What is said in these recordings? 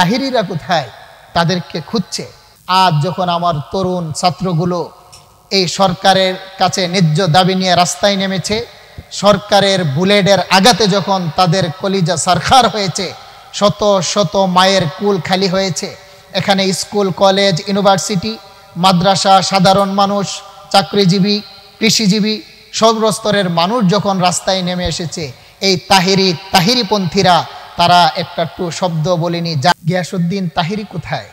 তাহিরিরা কোথায় তাদেরকে খুঁজছে আজ যখন আমার তরুণ ছাত্রগুলো এই সরকারের কাছে ন্যায্য দাবি নিয়ে রাস্তায় নেমেছে সরকারের বুলেটের আঘাতে যখন তাদের কলিজা সারখার হয়েছে শত শত মায়ের কুল খালি হয়েছে এখানে স্কুল কলেজ ইউনিভার্সিটি মাদ্রাসা সাধারণ মানুষ চাকরিজীবী কৃষিজীবী সর্বস্তরের মানুষ যখন রাস্তায় নেমে এসেছে এই তাহিরি তাহিরিপন্থীরা তারা একটা টু শব্দ বলেনি যা গিয়াসুদ্দিন তাহিরি কোথায়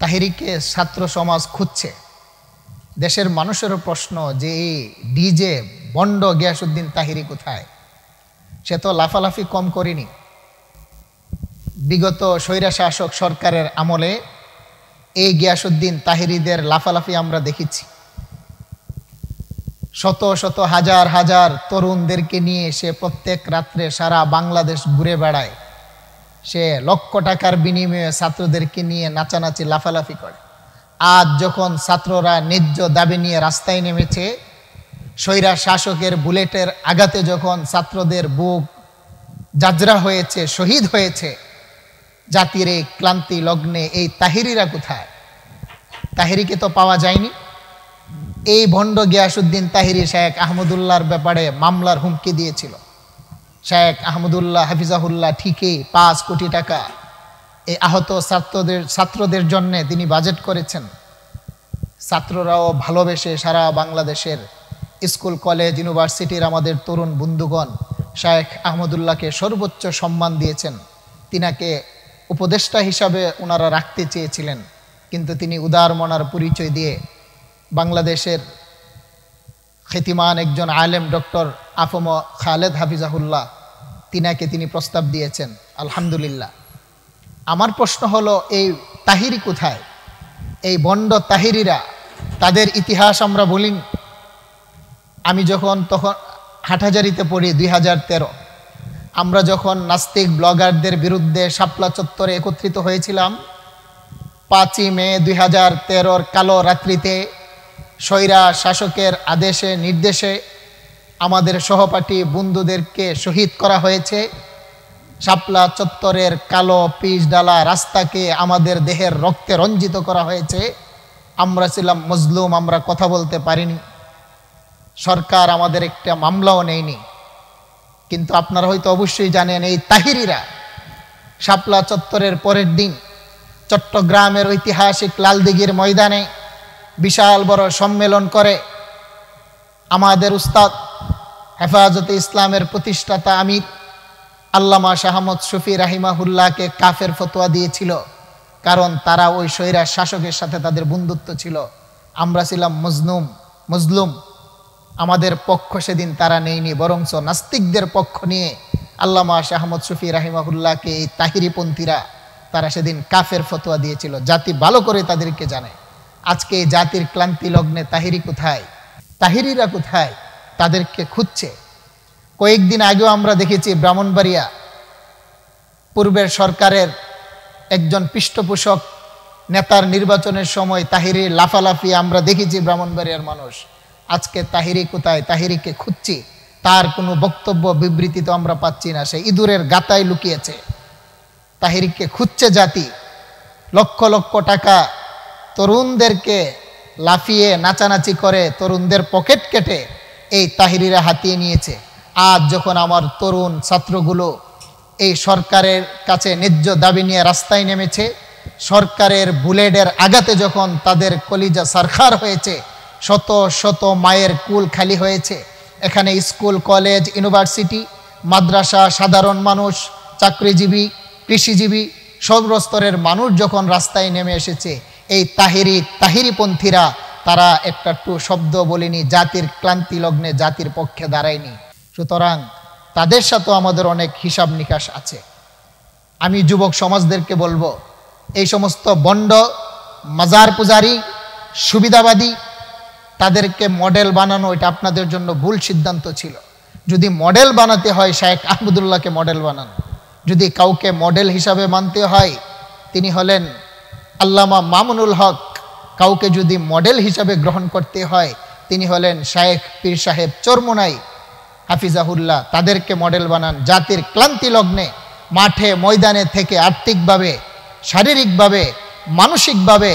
তাহিরিকে ছাত্র সমাজ খুঁজছে দেশের মানুষেরও প্রশ্ন যে এই ডিজে বন্ড গিয়াসুদ্দিন তাহিরি কোথায় সে তো লাফালাফি কম করেনি বিগত স্বৈরা শাসক সরকারের আমলে এই গিয়াসুদ্দিন তাহিরিদের লাফালাফি আমরা দেখেছি শত শত হাজার হাজার তরুণদেরকে নিয়ে সে প্রত্যেক রাত্রে সারা বাংলাদেশ ঘুরে বেড়ায় সে লক্ষ টাকার বিনিময়ে ছাত্রদেরকে নিয়ে নাচানাচি লাফালাফি করে আজ যখন ছাত্ররা ন্যায্য দাবি নিয়ে রাস্তায় নেমেছে স্বৈরা শাসকের বুলেটের আঘাতে যখন ছাত্রদের বুক যাজরা হয়েছে শহীদ হয়েছে জাতির এই ক্লান্তি লগ্নে এই তাহিরিরা কোথায় তাহিরিকে তো পাওয়া যায়নি এই ভণ্ড গিয়াসুদ্দিন তাহিরি শেখ আহমদুল্লাহর ব্যাপারে মামলার হুমকি দিয়েছিল শেখ আহমদুল্লাহ হাফিজাহুল্লাহ ঠিকই পাঁচ কোটি টাকা এই আহত ছাত্রদের ছাত্রদের জন্যে তিনি বাজেট করেছেন ছাত্ররাও ভালোবেসে সারা বাংলাদেশের স্কুল কলেজ ইউনিভার্সিটির আমাদের তরুণ বন্ধুগণ শেখ আহমদুল্লাহকে সর্বোচ্চ সম্মান দিয়েছেন তিনাকে উপদেষ্টা হিসাবে ওনারা রাখতে চেয়েছিলেন কিন্তু তিনি উদার মনার পরিচয় দিয়ে বাংলাদেশের খ্যাতিমান একজন আলেম ডক্টর আফম খালেদ হাফিজাহুল্লাহ তিনাকে তিনি প্রস্তাব দিয়েছেন আলহামদুলিল্লাহ আমার প্রশ্ন হলো এই তাহিরি কোথায় এই বন্ড তাহিরিরা তাদের ইতিহাস আমরা বলি আমি যখন তখন হাটহাজারিতে পড়ি দুই আমরা যখন নাস্তিক ব্লগারদের বিরুদ্ধে শাপলা চত্বরে একত্রিত হয়েছিলাম পাঁচই মে দুই হাজার তেরোর কালো রাত্রিতে স্বৈরা শাসকের আদেশে নির্দেশে আমাদের সহপাঠী বন্ধুদেরকে শহীদ করা হয়েছে শাপলা চত্বরের কালো পিচডালা রাস্তাকে আমাদের দেহের রক্তে রঞ্জিত করা হয়েছে আমরা ছিলাম মজলুম আমরা কথা বলতে পারিনি সরকার আমাদের একটা মামলাও নেয়নি কিন্তু আপনারা হয়তো অবশ্যই জানেন এই তাহিরিরা শাপলা চত্বরের পরের দিন চট্টগ্রামের ঐতিহাসিক লালদিঘির ময়দানে বিশাল বড় সম্মেলন করে আমাদের উস্তাদ হেফাজতে ইসলামের প্রতিষ্ঠাতা আমির আল্লামা শাহমদ শফি রাহিমাহুল্লাহকে কাফের ফতোয়া দিয়েছিল কারণ তারা ওই সৈরা শাসকের সাথে তাদের বন্ধুত্ব ছিল আমরা ছিলাম মজলুম মজলুম আমাদের পক্ষ সেদিন তারা নেয়নি বরংচ নাস্তিকদের পক্ষ নিয়ে আল্লামা শাহমদ শফি রাহিমাহুল্লাহকে এই তাহিরিপন্থীরা তারা সেদিন কাফের ফতোয়া দিয়েছিল জাতি ভালো করে তাদেরকে জানায় আজকে জাতির ক্লান্তি লগ্নে তাহিরি কোথায় তাহিরিরা কোথায় তাদেরকে খুঁজছে কয়েকদিন আগেও আমরা দেখেছি ব্রাহ্মণবাড়িয়া পূর্বের সরকারের একজন পৃষ্ঠপোষক নেতার নির্বাচনের সময় তাহিরি লাফালাফি আমরা দেখেছি ব্রাহ্মণবাড়িয়ার মানুষ আজকে তাহিরি কোথায় তাহিরিকে খুঁজছি তার কোনো বক্তব্য বিবৃতি তো আমরা পাচ্ছি না সে ইঁদুরের গাতায় লুকিয়েছে তাহিরিকে খুঁজছে জাতি লক্ষ লক্ষ টাকা তরুণদেরকে লাফিয়ে নাচানাচি করে তরুণদের পকেট কেটে এই তাহিরিরা হাতিয়ে নিয়েছে আজ যখন আমার তরুণ ছাত্রগুলো এই সরকারের কাছে ন্যায্য দাবি নিয়ে রাস্তায় নেমেছে সরকারের বুলেটের আঘাতে যখন তাদের কলিজা সারখার হয়েছে শত শত মায়ের কুল খালি হয়েছে এখানে স্কুল কলেজ ইউনিভার্সিটি মাদ্রাসা সাধারণ মানুষ চাকরিজীবী কৃষিজীবী সর্বস্তরের মানুষ যখন রাস্তায় নেমে এসেছে এই তাহিরি তাহিরিপন্থীরা তারা একটা টু শব্দ বলিনি জাতির ক্লান্তি লগ্নে জাতির পক্ষে দাঁড়ায়নি সুতরাং তাদের সাথেও আমাদের অনেক হিসাব নিকাশ আছে আমি যুবক সমাজদেরকে বলবো এই সমস্ত বন্ড মাজার পূজারি সুবিধাবাদী তাদেরকে মডেল বানানো এটা আপনাদের জন্য ভুল সিদ্ধান্ত ছিল যদি মডেল বানাতে হয় শায়েক আহমদুল্লাহকে মডেল বানান যদি কাউকে মডেল হিসাবে মানতে হয় তিনি হলেন আল্লামা মামুনুল হক কাউকে যদি মডেল হিসাবে গ্রহণ করতে হয় তিনি হলেন শায়েখ পীর সাহেব চরমুনাই হাফিজাহুল্লাহ তাদেরকে মডেল বানান জাতির ক্লান্তি লগ্নে মাঠে ময়দানে থেকে আর্থিকভাবে শারীরিকভাবে মানসিকভাবে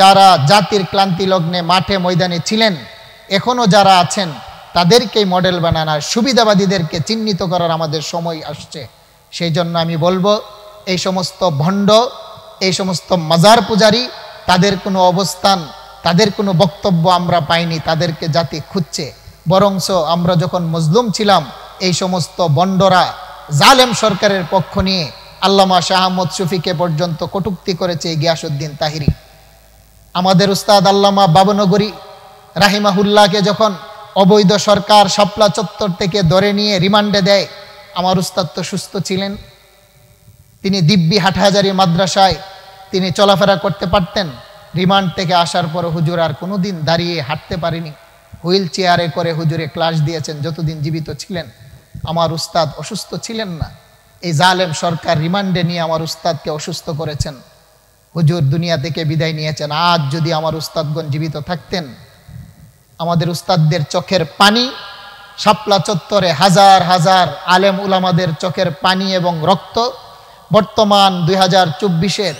যারা জাতির ক্লান্তি লগ্নে মাঠে ময়দানে ছিলেন এখনও যারা আছেন তাদেরকেই মডেল বানান আর সুবিধাবাদীদেরকে চিহ্নিত করার আমাদের সময় আসছে সেই জন্য আমি বলবো এই সমস্ত ভণ্ড এই সমস্ত মাজার পূজারী তাদের কোনো অবস্থান তাদের কোনো বক্তব্য আমরা পাইনি তাদেরকে জাতি খুঁজছে বরংস আমরা যখন মজলুম ছিলাম এই সমস্ত বন্ডরা জালেম সরকারের পক্ষ নিয়ে আল্লামা শাহ আহমদ পর্যন্ত কটুক্তি করেছে গিয়াসুদ্দিন তাহিরি আমাদের উস্তাদ আল্লামা বাবনগরী রাহিমাহুল্লাহকে যখন অবৈধ সরকার শাপলা চত্বর থেকে ধরে নিয়ে রিমান্ডে দেয় আমার উস্তাদ তো সুস্থ ছিলেন তিনি দিব্যি হাটহাজারি মাদ্রাসায় তিনি চলাফেরা করতে পারতেন রিমান্ড থেকে আসার পর হুজুর আর কোনো দিন দাঁড়িয়ে হাঁটতে পারেনি হুইল চেয়ারে করে হুজুরে ক্লাস দিয়েছেন যতদিন জীবিত ছিলেন আমার উস্তাদ অসুস্থ ছিলেন না এই জালেম সরকার রিমান্ডে নিয়ে আমার উস্তাদকে অসুস্থ করেছেন হুজুর দুনিয়া থেকে বিদায় নিয়েছেন আজ যদি আমার উস্তাদগণ জীবিত থাকতেন আমাদের উস্তাদদের চোখের পানি শাপলা চত্বরে হাজার হাজার আলেম উলামাদের চোখের পানি এবং রক্ত বর্তমান দুই হাজার চব্বিশের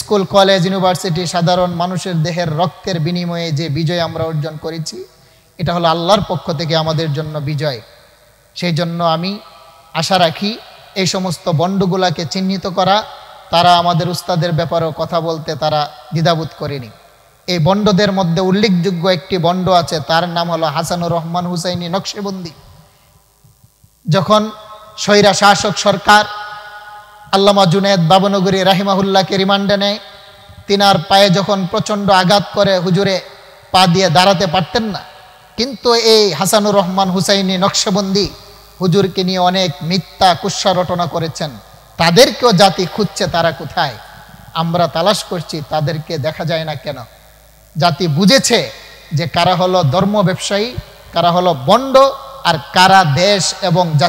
স্কুল কলেজ ইউনিভার্সিটি সাধারণ মানুষের দেহের রক্তের বিনিময়ে যে বিজয় আমরা অর্জন করেছি এটা হলো আল্লাহর পক্ষ থেকে আমাদের জন্য বিজয় সেই জন্য আমি আশা রাখি এই সমস্ত বন্ডগুলাকে চিহ্নিত করা তারা আমাদের উস্তাদের ব্যাপারেও কথা বলতে তারা দ্বিধাবোধ করেনি এই বন্ডদের মধ্যে উল্লেখযোগ্য একটি বন্ড আছে তার নাম হলো হাসানুর রহমান হুসাইনি নকশেবন্দি যখন স্বৈরা শাসক সরকার আল্লামা জুনেদ বাবনগরী রাহিমাহুল্লাহকে রিমান্ডে নেয় তিনার পায়ে যখন প্রচণ্ড আঘাত করে হুজুরে পা দিয়ে দাঁড়াতে পারতেন না কিন্তু এই হাসানুর রহমান হুসাইনি নকশবন্দি হুজুরকে নিয়ে অনেক মিথ্যা কুৎসা রটনা করেছেন তাদেরকেও জাতি খুঁজছে তারা কোথায় আমরা তালাশ করছি তাদেরকে দেখা যায় না কেন জাতি বুঝেছে যে কারা হলো ধর্ম ব্যবসায়ী কারা হলো বন্ড আর কারা দেশ এবং জাতি